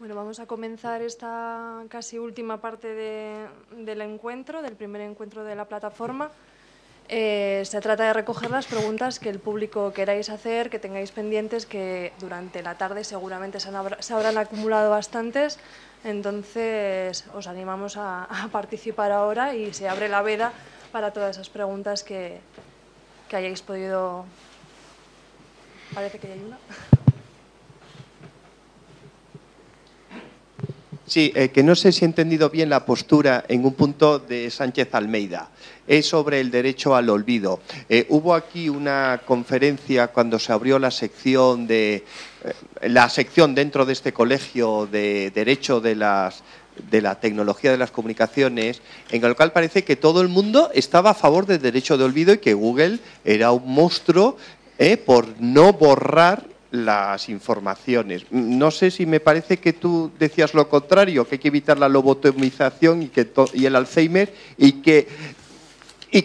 Bueno, vamos a comenzar esta casi última parte del encuentro, del primer encuentro de la plataforma. Eh, se trata de recoger las preguntas que el público queráis hacer, que tengáis pendientes, que durante la tarde seguramente se, habrán acumulado bastantes. Entonces, os animamos a, participar ahora y se abre la veda para todas esas preguntas que, que hayáis podido... Parece que hay una. Sí, eh, que no sé si he entendido bien la postura en un punto de Sánchez Almeida. Es sobre el derecho al olvido. Eh, hubo aquí una conferencia cuando se abrió la sección de eh, la sección dentro de este colegio de derecho de las de la tecnología de las comunicaciones, en el cual parece que todo el mundo estaba a favor del derecho de olvido y que Google era un monstruo por no borrar las informaciones. No sé si me parece que tú decías lo contrario, que hay que evitar la lobotomización y, que el Alzheimer y que,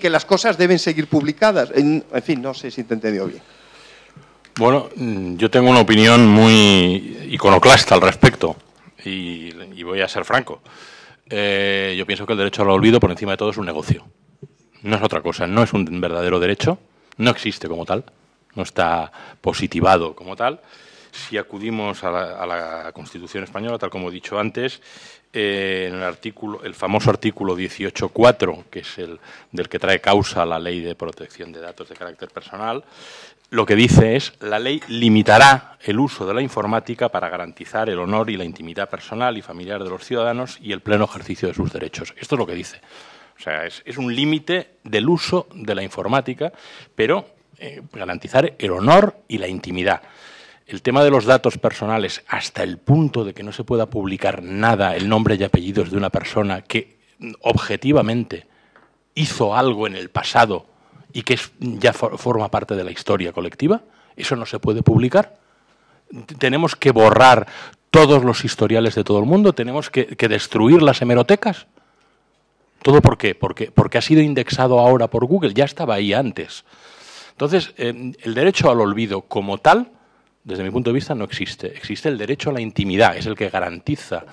las cosas deben seguir publicadas. En, fin, no sé si te he entendido bien. Bueno, mm, yo tengo una opinión muy iconoclasta al respecto y, voy a ser franco. Eh, yo pienso que el derecho al olvido por encima de todo es un negocio. No es otra cosa, no es un verdadero derecho, no existe como tal no está positivado como tal. Si acudimos a la, Constitución española, tal como he dicho antes, eh, en el, artículo, el famoso artículo 18.4, que es el del que trae causa la ley de protección de datos de carácter personal, lo que dice es la ley limitará el uso de la informática para garantizar el honor y la intimidad personal y familiar de los ciudadanos y el pleno ejercicio de sus derechos. Esto es lo que dice. O sea, es un límite del uso de la informática, pero eh, garantizar el honor y la intimidad. El tema de los datos personales, hasta el punto de que no se pueda publicar nada, el nombre y apellidos de una persona que objetivamente hizo algo en el pasado y que ya forma parte de la historia colectiva, eso no se puede publicar. Tenemos que borrar todos los historiales de todo el mundo, tenemos que, destruir las hemerotecas. ¿Todo por qué? porque ha sido indexado ahora por Google, ya estaba ahí antes. Entonces, em, el derecho al olvido como tal, desde mi punto de vista, no existe. Existe el derecho a la intimidad, es el que garantiza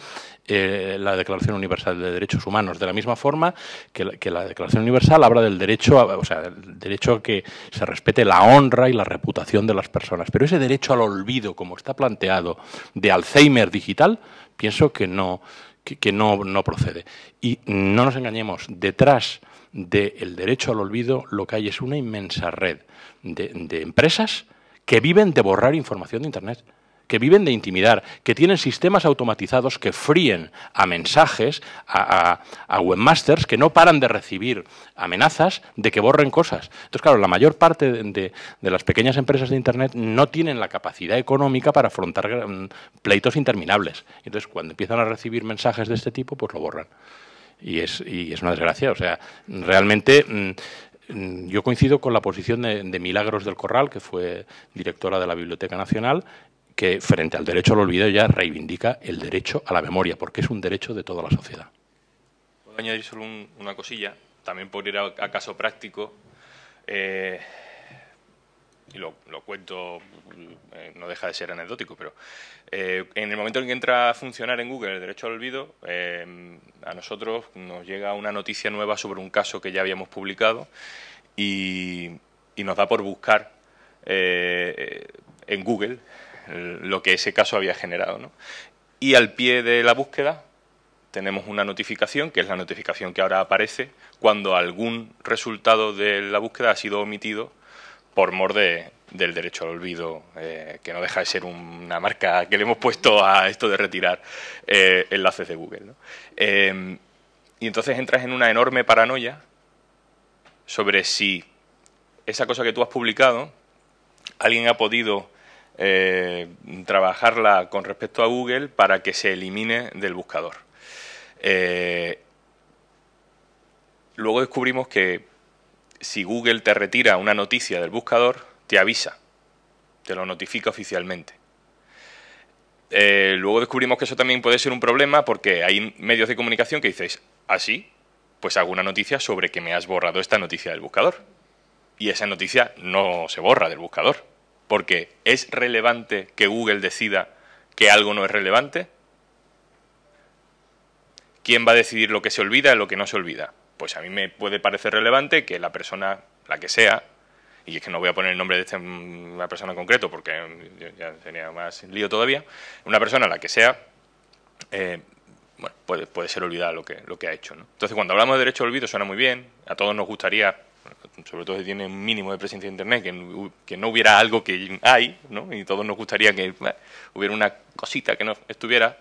eh, la Declaración Universal de Derechos Humanos, de la misma forma que la, Declaración Universal habla del derecho a, o sea, del derecho que se respete la honra y la reputación de las personas. Pero ese derecho al olvido, como está planteado, de Alzheimer digital, pienso que no procede. Y no nos engañemos, detrás del derecho al olvido, lo que hay es una inmensa red de, empresas que viven de borrar información de Internet que viven de intimidar, que tienen sistemas automatizados que fríen a mensajes, a, webmasters, que no paran de recibir amenazas de que borren cosas. Entonces, claro, la mayor parte de, las pequeñas empresas de Internet no tienen la capacidad económica para afrontar mm, pleitos interminables. Entonces, cuando empiezan a recibir mensajes de este tipo, pues lo borran y es, y es una desgracia. O sea, realmente mm, mm, yo coincido con la posición de, Milagros del Corral, que fue directora de la Biblioteca Nacional, que frente al derecho al olvido ya reivindica el derecho a la memoria, porque es un derecho de toda la sociedad. Puedo añadir solo una cosilla, también por ir a, caso práctico. Eh, y lo, cuento, eh, no deja de ser anecdótico, pero eh, en el momento en que entra a funcionar en Google el derecho al olvido, eh, a nosotros nos llega una noticia nueva sobre un caso que ya habíamos publicado y, y nos da por buscar en Google lo que ese caso había generado. ¿no? Y al pie de la búsqueda tenemos una notificación, que es la notificación que ahora aparece cuando algún resultado de la búsqueda ha sido omitido por mor del derecho al olvido, eh, que no deja de ser una marca que le hemos puesto a esto de retirar eh, enlaces de Google. Em, y entonces entras en una enorme paranoia sobre si esa cosa que tú has publicado, alguien ha podido eh, trabajarla con respecto a Google para que se elimine del buscador. luego descubrimos que si Google te retira una noticia del buscador, te avisa, te lo notifica oficialmente. Eh, luego descubrimos que eso también puede ser un problema porque hay medios de comunicación que dices, así, ah, pues hago una noticia sobre que me has borrado esta noticia del buscador. Y esa noticia no se borra del buscador, porque es relevante que Google decida que algo no es relevante. ¿Quién va a decidir lo que se olvida y lo que no se olvida? pues a mí me puede parecer relevante que la persona, la que sea, y es que no voy a poner el nombre de esta, mm, persona en concreto porque mm, ya tenía más lío todavía, una persona, la que sea, eh, bueno, puede, ser olvidada lo que, lo que ha hecho. Entonces, cuando hablamos de derecho al olvido suena muy bien, a todos nos gustaría, sobre todo si tiene un mínimo de presencia de Internet, que, no hubiera algo que hay, ¿no? y todos nos gustaría que eh, hubiera una cosita que no estuviera,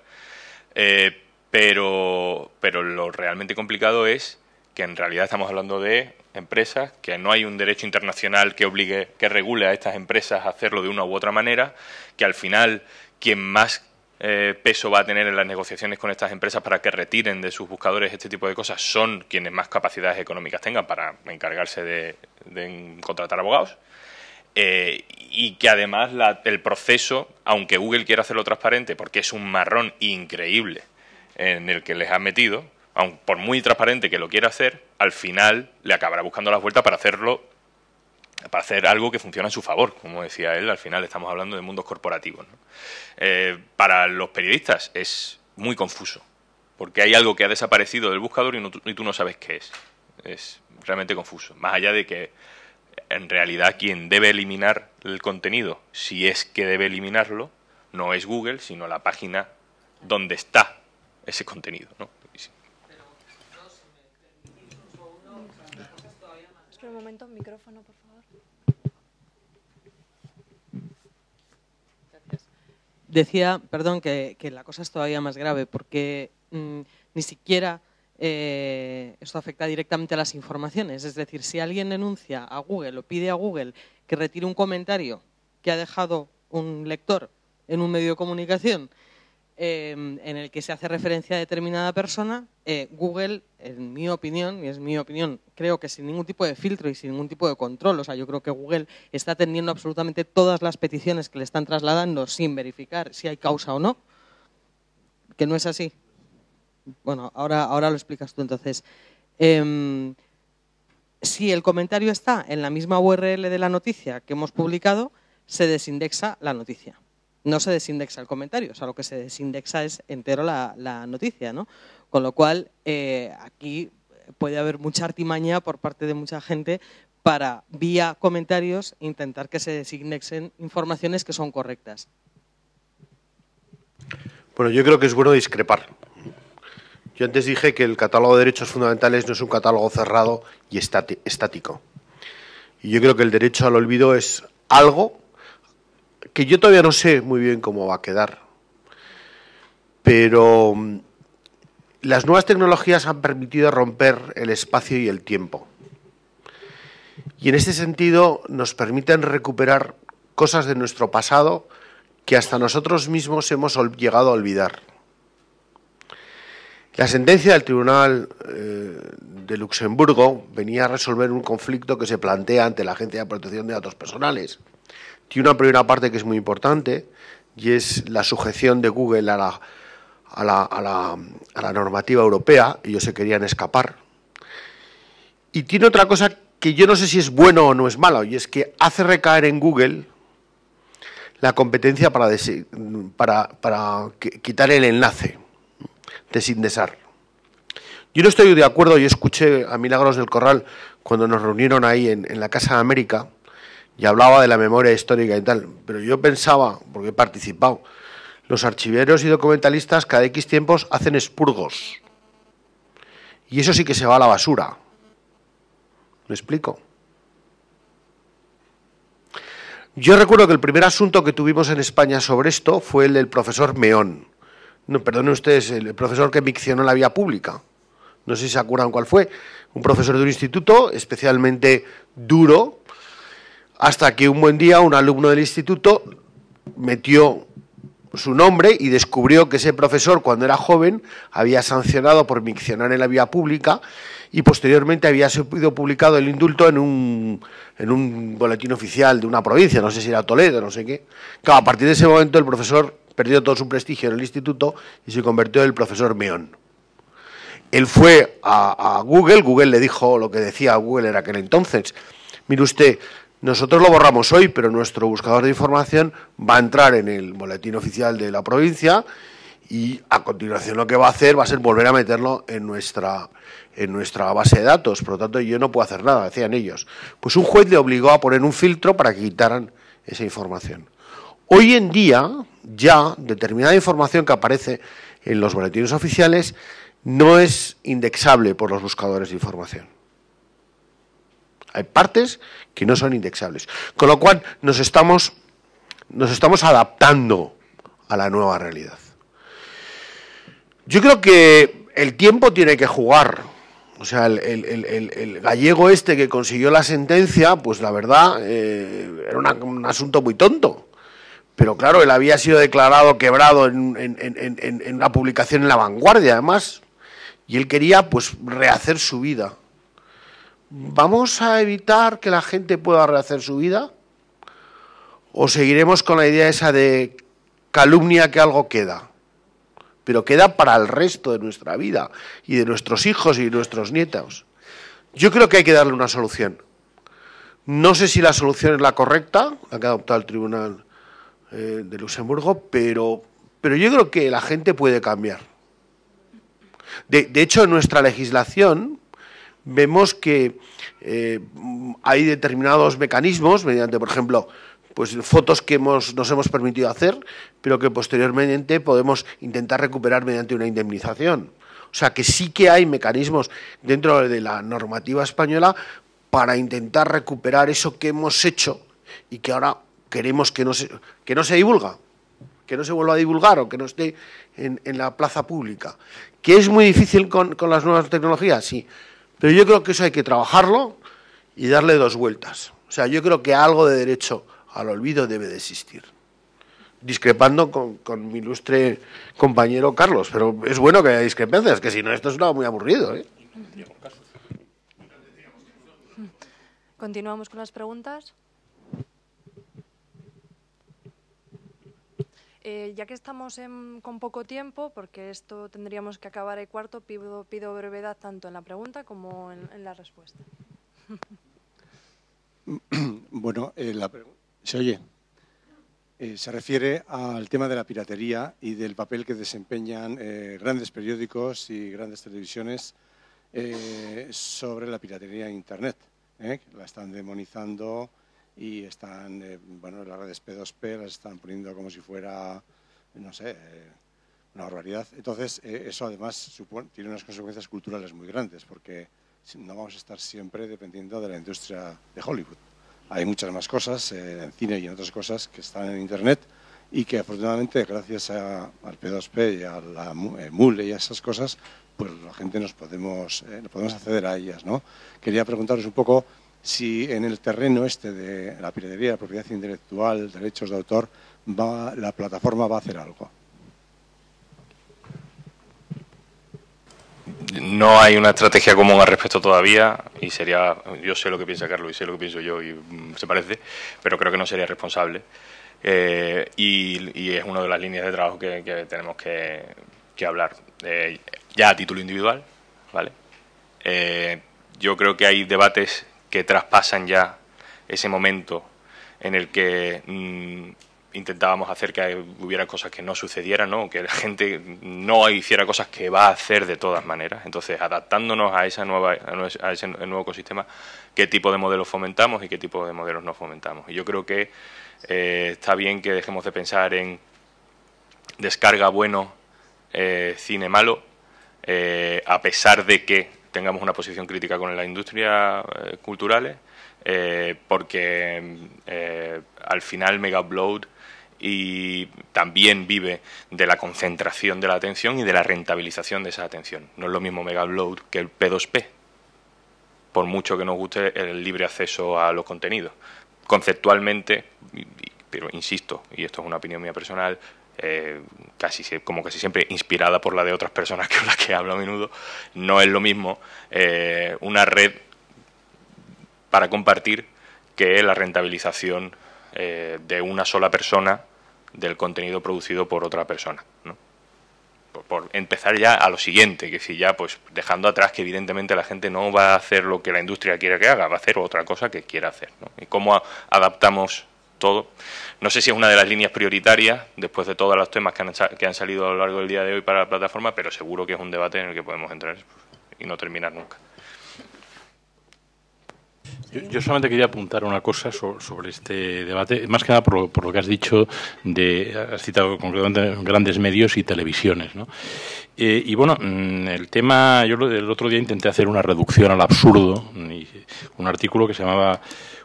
eh, pero, pero lo realmente complicado es que en realidad estamos hablando de empresas, que no hay un derecho internacional que obligue, que regule a estas empresas a hacerlo de una u otra manera, que al final quien más eh, peso va a tener en las negociaciones con estas empresas para que retiren de sus buscadores este tipo de cosas son quienes más capacidades económicas tengan para encargarse de, contratar abogados. Eh, y que además el proceso, aunque Google quiera hacerlo transparente, porque es un marrón increíble en el que les ha metido, aun por muy transparente que lo quiera hacer, al final le acabará buscando la vuelta para hacerlo para hacer algo que funcione a su favor, como decía él, al final estamos hablando de mundos corporativos. Eh, para los periodistas es muy confuso, porque hay algo que ha desaparecido del buscador y, y tú no sabes qué es. Es realmente confuso, más allá de que en realidad quien debe eliminar el contenido, si es que debe eliminarlo, no es Google, sino la página donde está ese contenido. ¿no? momento, micrófono, por favor. Decía, perdón, que, la cosa es todavía más grave porque mm, ni siquiera eh, esto afecta directamente a las informaciones. Es decir, si alguien denuncia a Google o pide a Google que retire un comentario que ha dejado un lector en un medio de comunicación Em, en el que se hace referencia a determinada persona, eh, Google, en mi opinión, y es mi opinión, creo que sin ningún tipo de filtro y sin ningún tipo de control, o sea, yo creo que Google está atendiendo absolutamente todas las peticiones que le están trasladando sin verificar si hay causa o no, que no es así. Bueno, ahora, ahora lo explicas tú entonces. Em, si el comentario está en la misma URL de la noticia que hemos publicado, se desindexa la noticia no se desindexa el comentario, o sea, lo que se desindexa es entero la, la noticia, ¿no? Con lo cual, eh, aquí puede haber mucha artimaña por parte de mucha gente para, vía comentarios, intentar que se desindexen informaciones que son correctas. Bueno, yo creo que es bueno discrepar. Yo antes dije que el catálogo de derechos fundamentales no es un catálogo cerrado y estático. Y yo creo que el derecho al olvido es algo que yo todavía no sé muy bien cómo va a quedar, pero mm, las nuevas tecnologías han permitido romper el espacio y el tiempo. Y en este sentido nos permiten recuperar cosas de nuestro pasado que hasta nosotros mismos hemos llegado a olvidar. La sentencia del Tribunal eh, de Luxemburgo venía a resolver un conflicto que se plantea ante la Agencia de Protección de Datos Personales tiene una primera parte que es muy importante y es la sujeción de Google a la, normativa europea. Ellos se querían escapar. Y tiene otra cosa que yo no sé si es bueno o no es malo, y es que hace recaer en Google la competencia para, para, quitar el enlace de Sin Sindesar. Yo no estoy de acuerdo, yo escuché a Milagros del Corral cuando nos reunieron ahí en, en la Casa de América, y hablaba de la memoria histórica y tal, pero yo pensaba, porque he participado, los archiveros y documentalistas cada X tiempos hacen espurgos. Y eso sí que se va a la basura. ¿Me explico? Yo recuerdo que el primer asunto que tuvimos en España sobre esto fue el del profesor Meón. No, perdone ustedes, el profesor que miccionó la vía pública. No sé si se acuerdan cuál fue. Un profesor de un instituto especialmente duro, hasta que un buen día un alumno del instituto metió su nombre y descubrió que ese profesor, cuando era joven, había sancionado por miccionar en la vía pública y posteriormente había sido publicado el indulto en un, boletín oficial de una provincia, no sé si era Toledo, no sé qué. Claro, a partir de ese momento el profesor perdió todo su prestigio en el instituto y se convirtió en el profesor Meón. Él fue a, a Google, Google le dijo lo que decía Google en aquel entonces. Mire usted, nosotros lo borramos hoy, pero nuestro buscador de información va a entrar en el boletín oficial de la provincia y a continuación lo que va a hacer va a ser volver a meterlo en nuestra, en nuestra base de datos. Por lo tanto, yo no puedo hacer nada, decían ellos. Pues un juez le obligó a poner un filtro para que quitaran esa información. Hoy en día, ya determinada información que aparece en los boletines oficiales no es indexable por los buscadores de información. Hay partes que no son indexables. Con lo cual nos estamos, nos estamos adaptando a la nueva realidad. Yo creo que el tiempo tiene que jugar. O sea, el, gallego este que consiguió la sentencia, pues la verdad, eh, era un asunto muy tonto. Pero claro, él había sido declarado quebrado en, en una publicación en La Vanguardia, además. Y él quería, pues, rehacer su vida ¿Vamos a evitar que la gente pueda rehacer su vida? ¿O seguiremos con la idea esa de calumnia que algo queda? Pero queda para el resto de nuestra vida y de nuestros hijos y nuestros nietos. Yo creo que hay que darle una solución. No sé si la solución es la correcta, la que ha adoptado el Tribunal eh, de Luxemburgo, pero, pero yo creo que la gente puede cambiar. De, de hecho, en nuestra legislación, vemos que eh, hay determinados mecanismos, mediante, por ejemplo, pues fotos que hemos, nos hemos permitido hacer, pero que posteriormente podemos intentar recuperar mediante una indemnización. O sea que sí que hay mecanismos dentro de la normativa española para intentar recuperar eso que hemos hecho y que ahora queremos que no se, que no se divulga, que no se vuelva a divulgar o que no esté en, la plaza pública. ¿Que es muy difícil con, con las nuevas tecnologías? Sí. Pero yo creo que eso hay que trabajarlo y darle dos vueltas. O sea, yo creo que algo de derecho al olvido debe de existir. Discrepando con, mi ilustre compañero Carlos, pero es bueno que haya discrepancias, que si no esto es muy aburrido. ¿eh? Continuamos con las preguntas. Eh, ya que estamos con poco tiempo, porque esto tendríamos que acabar el cuarto, pido, brevedad tanto en la pregunta como en, la respuesta. Bueno, eh, se oye. Eh, se refiere al tema de la piratería y del papel que desempeñan grandes periódicos y grandes televisiones sobre la piratería en Internet. La están demonizando, y están, eh, bueno, las redes P2P las están poniendo como si fuera, no sé, eh, una barbaridad. Entonces, eh, eso además tiene unas consecuencias culturales muy grandes, porque no vamos a estar siempre dependiendo de la industria de Hollywood. Hay muchas más cosas en cine y en otras cosas que están en Internet y que afortunadamente gracias a, al P2P y a la MULE y a esas cosas, pues la gente nos podemos, nos podemos acceder a ellas. ¿no? Quería preguntaros un poco si en el terreno este de la piratería, propiedad intelectual, derechos de autor, la plataforma va a hacer algo. No hay una estrategia común al respecto todavía y sería, yo sé lo que piensa Carlos y sé lo que pienso yo y mm, se parece, pero creo que no sería responsable eh, y, es una de las líneas de trabajo que, tenemos que, hablar. Eh, ya a título individual, ¿vale? Eh, yo creo que hay debates que traspasan ya ese momento en el que mm, intentábamos hacer que hubiera cosas que no sucedieran, ¿no? que la gente no hiciera cosas que va a hacer de todas maneras. Entonces, adaptándonos a, esa nueva, ese nuevo ecosistema, qué tipo de modelos fomentamos y qué tipo de modelos no fomentamos. Y yo creo que eh, está bien que dejemos de pensar en descarga bueno, eh, cine malo, eh, a pesar de que tengamos una posición crítica con la industria eh, culturales, eh, porque eh, al final Mega Upload y también vive de la concentración de la atención y de la rentabilización de esa atención. No es lo mismo Mega Upload que el P2P, por mucho que nos guste el libre acceso a los contenidos. Conceptualmente, pero insisto, y esto es una opinión mía personal, eh, casi como casi siempre inspirada por la de otras personas con las que hablo a menudo, no es lo mismo eh, una red para compartir que la rentabilización eh, de una sola persona del contenido producido por otra persona. Por, empezar ya a lo siguiente, que si ya pues dejando atrás que evidentemente la gente no va a hacer lo que la industria quiere que haga, va a hacer otra cosa que quiera hacer. Y cómo adaptamos todo. No sé si es una de las líneas prioritarias, después de todos los temas que han, salido a lo largo del día de hoy para la plataforma, pero seguro que es un debate en el que podemos entrar y no terminar nunca. Yo, solamente quería apuntar una cosa sobre, este debate, más que nada por, lo que has dicho, has citado concretamente grandes medios y televisiones. ¿no? Eh, y bueno, mm, el tema, yo el otro día intenté hacer una reducción al absurdo, un artículo que se llamaba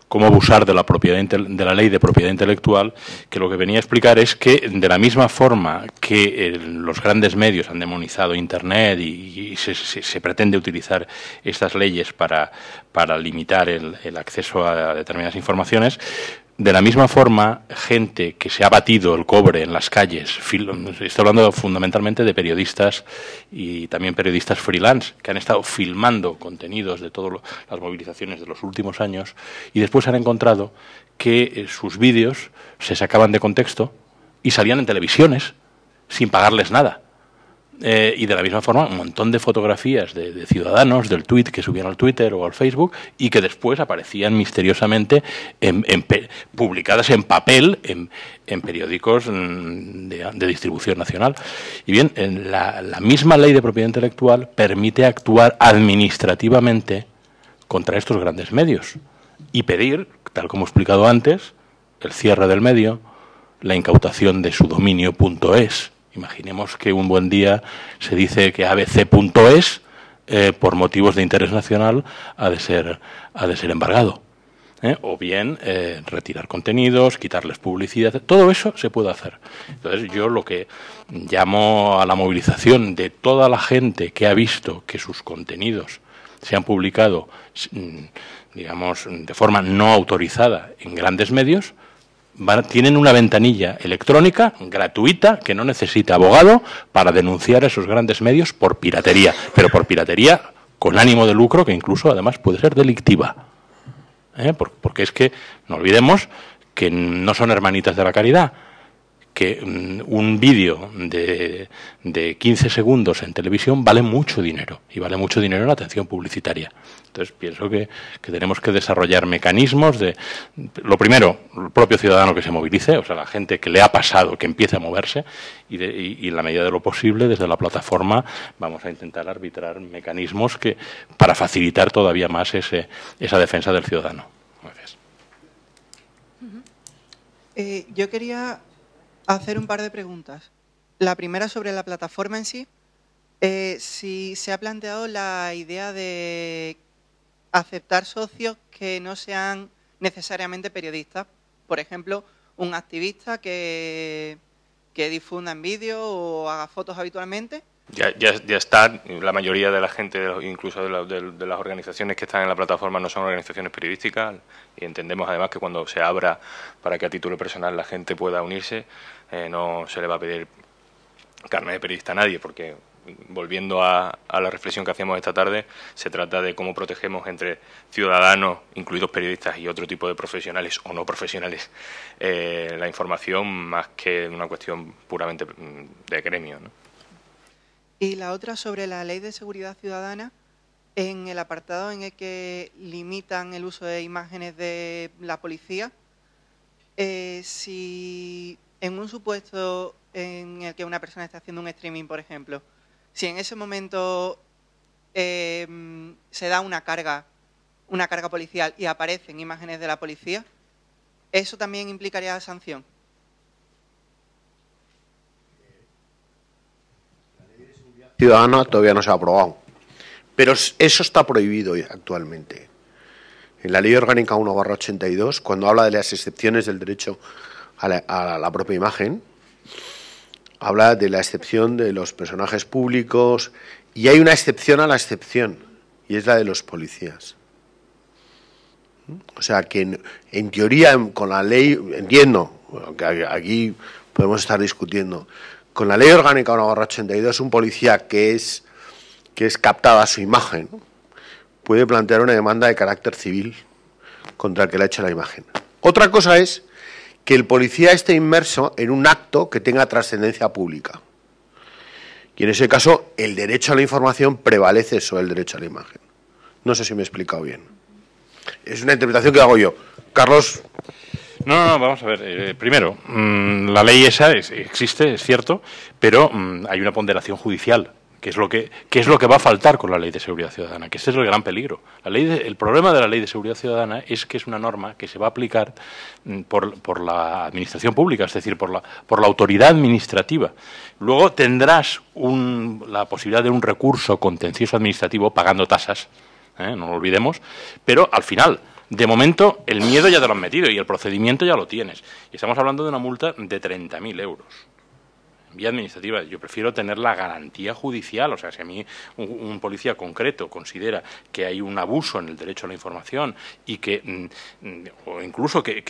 cómo abusar de la, ley de propiedad intelectual, que lo que venía a explicar es que, de la misma forma que eh, los grandes medios han demonizado Internet y, se, pretende utilizar estas leyes para, limitar el acceso a determinadas informaciones, de la misma forma, gente que se ha batido el cobre en las calles, estoy hablando fundamentalmente de periodistas y también periodistas freelance, que han estado filmando contenidos de todas las movilizaciones de los últimos años y después han encontrado que eh, sus vídeos se sacaban de contexto y salían en televisiones sin pagarles nada. Eh, y de la misma forma, un montón de fotografías de, ciudadanos del tweet que subían al Twitter o al Facebook y que después aparecían misteriosamente publicadas en papel en, periódicos mm, de, distribución nacional. Y bien, la, la misma ley de propiedad intelectual permite actuar administrativamente contra estos grandes medios y pedir, tal como he explicado antes, el cierre del medio, la incautación de su dominio.es Imaginemos que un buen día se dice que abc.es, eh, por motivos de interés nacional, ha de ser, ha de ser embargado. ¿eh? O bien eh, retirar contenidos, quitarles publicidad, todo eso se puede hacer. Entonces yo lo que llamo a la movilización de toda la gente que ha visto que sus contenidos se han publicado, mm, digamos, de forma no autorizada en grandes medios, tienen una ventanilla electrónica gratuita que no necesita abogado para denunciar a esos grandes medios por piratería, pero por piratería con ánimo de lucro que incluso además puede ser delictiva. ¿eh? Porque es que no olvidemos que no son hermanitas de la caridad, que mm, un vídeo de, de, 15 segundos en televisión vale mucho dinero y vale mucho dinero en la atención publicitaria. Entonces pienso que, tenemos que desarrollar mecanismos de, lo primero, el propio ciudadano que se movilice, o sea, la gente que le ha pasado, que empiece a moverse, y, en la medida de lo posible, desde la plataforma, vamos a intentar arbitrar mecanismos que, para facilitar todavía más esa defensa del ciudadano. Gracias. Eh, yo quería hacer un par de preguntas. La primera sobre la plataforma en sí. Eh, si se ha planteado la idea de aceptar socios que no sean necesariamente periodistas. Por ejemplo, un activista que, que difunda en vídeo o haga fotos habitualmente. Ya, ya, ya, está, la mayoría de la gente, incluso de, las organizaciones que están en la plataforma, no son organizaciones periodísticas y entendemos además que cuando se abra para que a título personal la gente pueda unirse, eh, no se le va a pedir carne de periodista a nadie porque volviendo a, la reflexión que hacíamos esta tarde, se trata de cómo protegemos entre ciudadanos, incluidos periodistas y otro tipo de profesionales o no profesionales, eh, la información más que una cuestión puramente mm, de gremio. Y la otra sobre la ley de seguridad ciudadana, en el apartado en el que limitan el uso de imágenes de la policía, eh, si en un supuesto en el que una persona está haciendo un streaming, por ejemplo, si en ese momento em, se da una carga, una carga policial y aparecen imágenes de la policía, ¿eso también implicaría sanción? La ley de ciudadana todavía no se ha aprobado, pero eso está prohibido actualmente. En la Ley Orgánica 1-82, cuando habla de las excepciones del derecho a la propia imagen, habla de la excepción de los personajes públicos y hay una excepción a la excepción y es la de los policías. O sea que en, teoría con la ley, entiendo, aunque aquí podemos estar discutiendo, con la ley orgánica 82 un policía que es, que es captada su imagen puede plantear una demanda de carácter civil contra el que le ha hecho la imagen. Otra cosa es que el policía esté inmerso en un acto que tenga trascendencia pública. Y en ese caso, el derecho a la información prevalece sobre el derecho a la imagen. No sé si me he explicado bien. Es una interpretación que hago yo. Carlos. No, no, vamos a ver. Eh, primero, mm, la ley esa existe, es cierto, pero mm, hay una ponderación judicial que es lo que, es lo que va a faltar con la ley de seguridad ciudadana, que ese es el gran peligro. el problema de la ley de seguridad ciudadana es que es una norma que se va a aplicar mm, por, la administración pública, es decir, por la, por la autoridad administrativa. Luego tendrás un, la posibilidad de un recurso contencioso administrativo pagando tasas, ¿eh? no lo olvidemos, pero al final de momento, el miedo ya te lo han metido y el procedimiento ya lo tienes. Y estamos hablando de una multa de 30.000 euros vía administrativa. Yo prefiero tener la garantía judicial. O sea, si a mí un, policía concreto considera que hay un abuso en el derecho a la información y que, mm, o incluso que,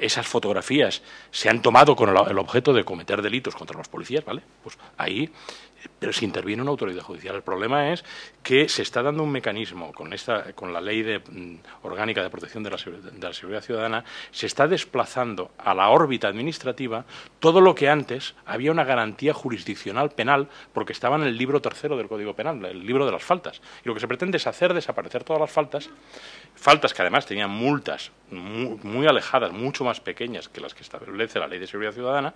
esas fotografías se han tomado con el, el objeto de cometer delitos contra los policías, ¿vale? Pues ahí pero si interviene una autoridad judicial. El problema es que se está dando un mecanismo con, esta, con la ley mm, orgánica de protección de la, seguridad ciudadana, se está desplazando a la órbita administrativa todo lo que antes había una garantía jurisdiccional penal porque estaba en el libro tercero del Código Penal, el libro de las faltas. Y lo que se pretende es hacer desaparecer todas las faltas, faltas que además tenían multas muy alejadas, mucho más pequeñas que las que establece la ley de seguridad ciudadana,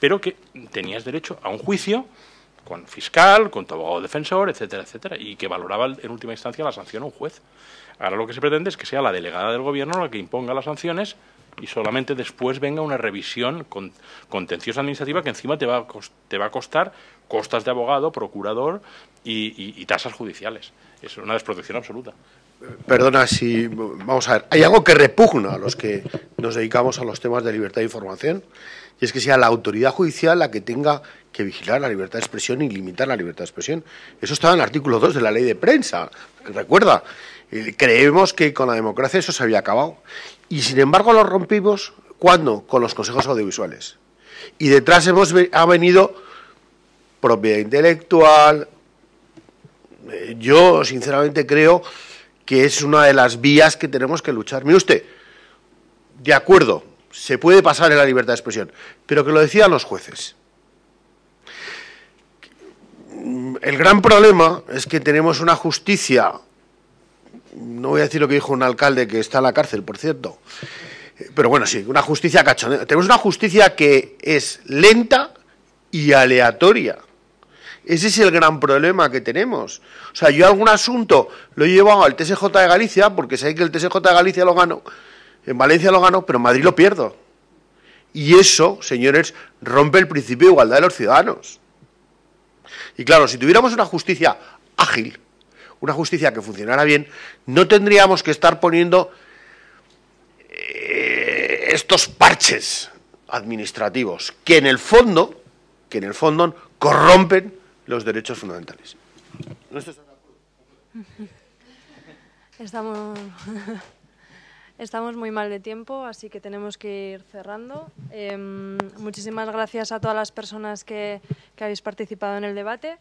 pero que tenías derecho a un juicio con fiscal, con tu abogado defensor, etcétera, etcétera, y que valoraba en última instancia la sanción a un juez. Ahora lo que se pretende es que sea la delegada del Gobierno la que imponga las sanciones y solamente después venga una revisión con, contenciosa administrativa que encima te va, a te va a costar costas de abogado, procurador y tasas judiciales. Es una desprotección absoluta. Perdona si. Vamos a ver. Hay algo que repugna a los que nos dedicamos a los temas de libertad de información y es que sea la autoridad judicial la que tenga que vigilar la libertad de expresión y limitar la libertad de expresión. Eso estaba en el artículo 2 de la ley de prensa. Recuerda, eh, creemos que con la democracia eso se había acabado. Y sin embargo lo rompimos ¿cuándo? Con los consejos audiovisuales. Y detrás ha venido propiedad intelectual. Eh, yo sinceramente creo que es una de las vías que tenemos que luchar. Mire usted, de acuerdo, se puede pasar en la libertad de expresión, pero que lo decían los jueces. El gran problema es que tenemos una justicia, no voy a decir lo que dijo un alcalde que está en la cárcel, por cierto, pero bueno, sí, una justicia cachonera. Tenemos una justicia que es lenta y aleatoria. Ese es el gran problema que tenemos. O sea, yo algún asunto lo he llevado al TSJ de Galicia, porque sé que el TSJ de Galicia lo gano, en Valencia lo gano, pero en Madrid lo pierdo. Y eso, señores, rompe el principio de igualdad de los ciudadanos. Y claro, si tuviéramos una justicia ágil, una justicia que funcionara bien, no tendríamos que estar poniendo eh, estos parches administrativos que en el fondo, que en el fondo corrompen los derechos fundamentales. Estamos Estamos muy mal de tiempo, así que tenemos que ir cerrando. Em, muchísimas gracias a todas las personas que habéis participado en el debate.